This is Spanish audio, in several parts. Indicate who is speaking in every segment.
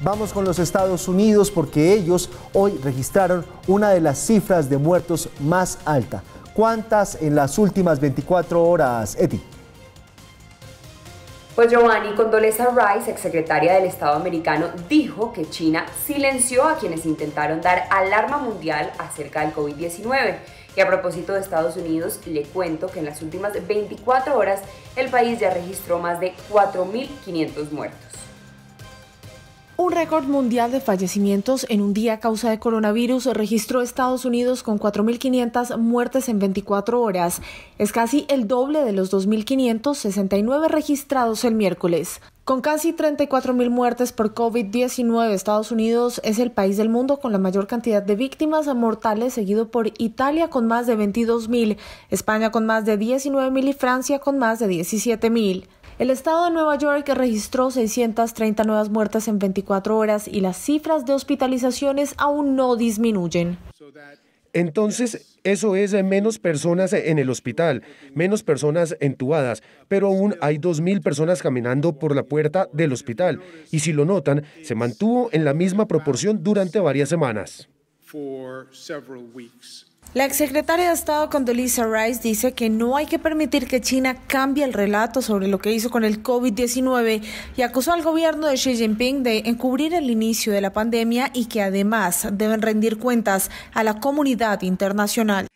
Speaker 1: Vamos con los Estados Unidos porque ellos hoy registraron una de las cifras de muertos más alta. ¿Cuántas en las últimas 24 horas, Eti?
Speaker 2: Pues Giovanni Condoleezza Rice, exsecretaria del Estado americano, dijo que China silenció a quienes intentaron dar alarma mundial acerca del COVID-19. Y a propósito de Estados Unidos, le cuento que en las últimas 24 horas el país ya registró más de 4.500 muertos.
Speaker 3: Un récord mundial de fallecimientos en un día a causa de coronavirus registró Estados Unidos con 4.500 muertes en 24 horas. Es casi el doble de los 2.569 registrados el miércoles. Con casi 34.000 muertes por COVID-19, Estados Unidos es el país del mundo con la mayor cantidad de víctimas mortales, seguido por Italia con más de 22.000, España con más de 19.000 y Francia con más de 17.000. El estado de Nueva York registró 630 nuevas muertes en 24 horas y las cifras de hospitalizaciones aún no disminuyen.
Speaker 1: Entonces, eso es menos personas en el hospital, menos personas entubadas, pero aún hay 2.000 personas caminando por la puerta del hospital. Y si lo notan, se mantuvo en la misma proporción durante varias semanas.
Speaker 3: La exsecretaria de Estado Condoleezza Rice dice que no hay que permitir que China cambie el relato sobre lo que hizo con el COVID-19 y acusó al gobierno de Xi Jinping de encubrir el inicio de la pandemia y que además deben rendir cuentas a la comunidad
Speaker 2: internacional.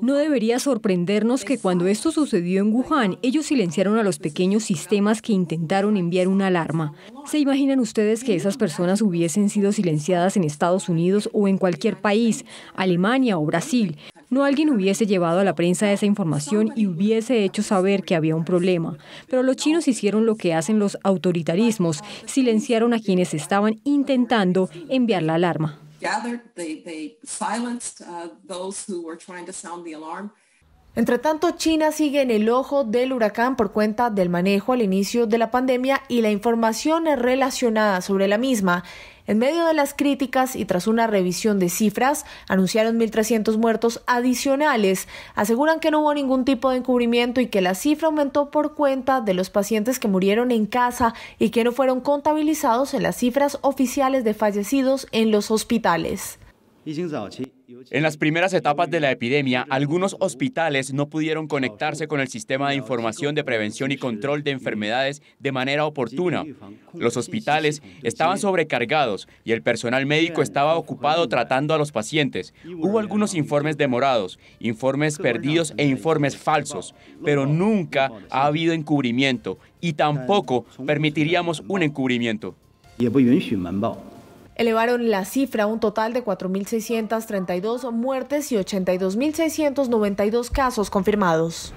Speaker 2: No debería sorprendernos que cuando esto sucedió en Wuhan, ellos silenciaron a los pequeños sistemas que intentaron enviar una alarma. ¿Se imaginan ustedes que esas personas hubiesen sido silenciadas en Estados Unidos o en cualquier país, Alemania o Brasil? No alguien hubiese llevado a la prensa esa información y hubiese hecho saber que había un problema. Pero los chinos hicieron lo que hacen los autoritarismos, silenciaron a quienes estaban intentando enviar la alarma. gathered, they, they silenced uh, those who were trying to sound the alarm,
Speaker 3: Entre tanto, China sigue en el ojo del huracán por cuenta del manejo al inicio de la pandemia y la información relacionada sobre la misma. En medio de las críticas y tras una revisión de cifras, anunciaron 1.300 muertos adicionales. Aseguran que no hubo ningún tipo de encubrimiento y que la cifra aumentó por cuenta de los pacientes que murieron en casa y que no fueron contabilizados en las cifras oficiales de fallecidos en los hospitales.
Speaker 1: En las primeras etapas de la epidemia, algunos hospitales no pudieron conectarse con el sistema de información de prevención y control de enfermedades de manera oportuna. Los hospitales estaban sobrecargados y el personal médico estaba ocupado tratando a los pacientes. Hubo algunos informes demorados, informes perdidos e informes falsos, pero nunca ha habido encubrimiento y tampoco permitiríamos un encubrimiento
Speaker 3: elevaron la cifra a un total de 4.632 muertes y 82.692 casos confirmados.